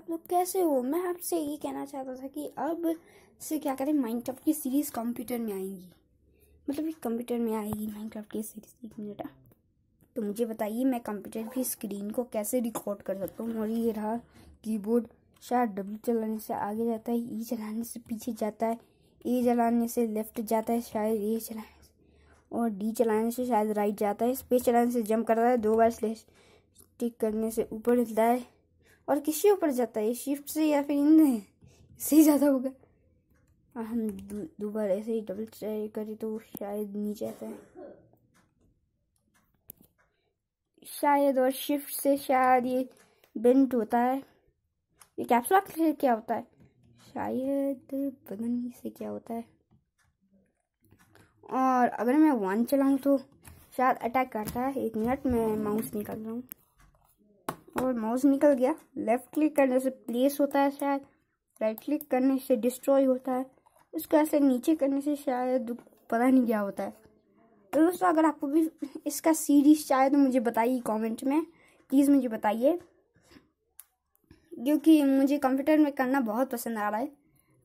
आप लोग कैसे हो मैं आपसे ये कहना चाहता था कि अब से क्या करें माइनक्राफ्ट की सीरीज़ कंप्यूटर में आएंगी मतलब कंप्यूटर में आएगी माइनक्राफ्ट की सीरीज़ एक मिनट तो मुझे बताइए मैं कंप्यूटर की स्क्रीन को कैसे रिकॉर्ड कर सकता हूँ और ये रहा कीबोर्ड शायद डब्ल्यू चलाने से आगे जाता है ई e चलाने से पीछे जाता है ए चलाने से लेफ्ट जाता है शायद ए चलाने से और डी चलाने से शायद राइट जाता है स्पेस चलाने से जंप करता है दो बार स्लेश टिक करने से ऊपर हिलता है और किसके ऊपर जाता है शिफ्ट से या फिर इन से ज़्यादा होगा और हाँ, हम दोबारा ऐसे ही डबल ट्राई करें तो शायद नीचे आता है शायद और शिफ्ट से शायद ये बेंट होता है ये कैप्सुला से क्या होता है शायद बदन से क्या होता है और अगर मैं वन चलाऊँ तो शायद अटैक करता है एक मिनट में माउस निकाल रहा हूँ और माउस निकल गया लेफ़्ट क्लिक करने से प्लेस होता है शायद राइट क्लिक करने से डिस्ट्रॉय होता है उसको ऐसे नीचे करने से शायद पता नहीं क्या होता है तो दोस्तों अगर आपको भी इसका सीरीज चाहे तो मुझे बताइए कमेंट में प्लीज़ मुझे बताइए क्योंकि मुझे कंप्यूटर में करना बहुत पसंद आ रहा है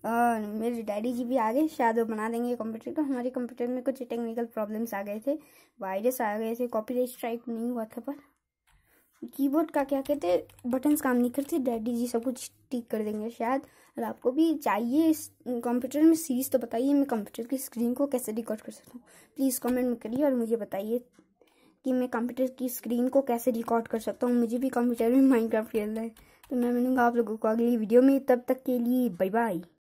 और मेरे डैडी जी भी आ गए शायद वो बना देंगे कंप्यूटर को हमारे कंप्यूटर में कुछ टेक्निकल प्रॉब्लम्स आ गए थे वायरस आ गए थे कॉपीराइट स्ट्राइक नहीं हुआ था पर कीबोर्ड का क्या कहते हैं बटन्स काम नहीं करते डैडी जी सब कुछ ठीक कर देंगे शायद और आपको भी चाहिए इस कंप्यूटर में सीरीज़ तो बताइए मैं कंप्यूटर की स्क्रीन को कैसे रिकॉर्ड कर सकता हूँ प्लीज़ कमेंट में करिए और मुझे बताइए कि मैं कंप्यूटर की स्क्रीन को कैसे रिकॉर्ड कर सकता हूँ मुझे भी कंप्यूटर में क्राफ्ट खेलना है तो मैं मिलूँगा आप लोगों को अगली वीडियो में तब तक के लिए बाय बाय